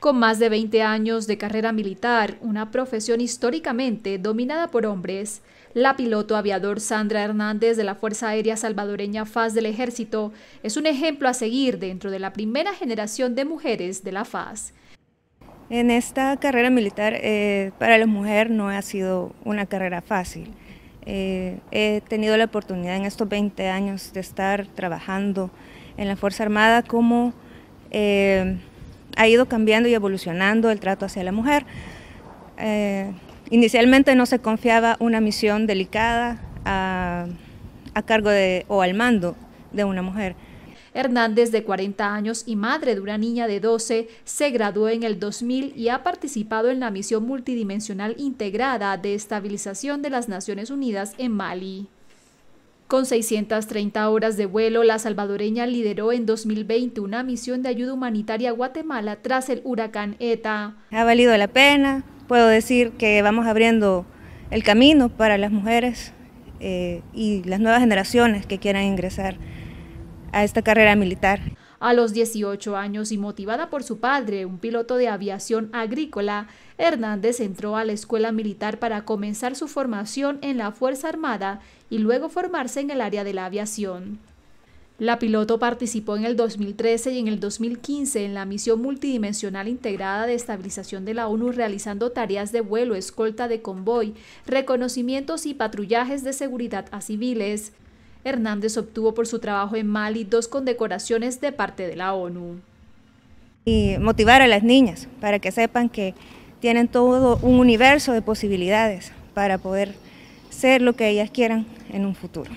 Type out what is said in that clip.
Con más de 20 años de carrera militar, una profesión históricamente dominada por hombres, la piloto aviador Sandra Hernández de la Fuerza Aérea Salvadoreña FAS del Ejército es un ejemplo a seguir dentro de la primera generación de mujeres de la FAS. En esta carrera militar eh, para la mujer no ha sido una carrera fácil. Eh, he tenido la oportunidad en estos 20 años de estar trabajando en la Fuerza Armada como... Eh, ha ido cambiando y evolucionando el trato hacia la mujer. Eh, inicialmente no se confiaba una misión delicada a, cargo de, o al mando de una mujer. Hernández, de 40 años y madre de una niña de 12, se graduó en el 2000 y ha participado en la misión multidimensional integrada de estabilización de las Naciones Unidas en Mali. Con 630 horas de vuelo, la salvadoreña lideró en 2020 una misión de ayuda humanitaria a Guatemala tras el huracán ETA. Ha valido la pena, puedo decir que vamos abriendo el camino para las mujeres eh, y las nuevas generaciones que quieran ingresar a esta carrera militar. A los 18 años y motivada por su padre, un piloto de aviación agrícola, Hernández entró a la escuela militar para comenzar su formación en la Fuerza Armada y luego formarse en el área de la aviación. La piloto participó en el 2013 y en el 2015 en la misión multidimensional integrada de estabilización de la ONU realizando tareas de vuelo, escolta de convoy, reconocimientos y patrullajes de seguridad a civiles. Hernández obtuvo por su trabajo en Mali dos condecoraciones de parte de la ONU. Y motivar a las niñas para que sepan que tienen todo un universo de posibilidades para poder ser lo que ellas quieran en un futuro.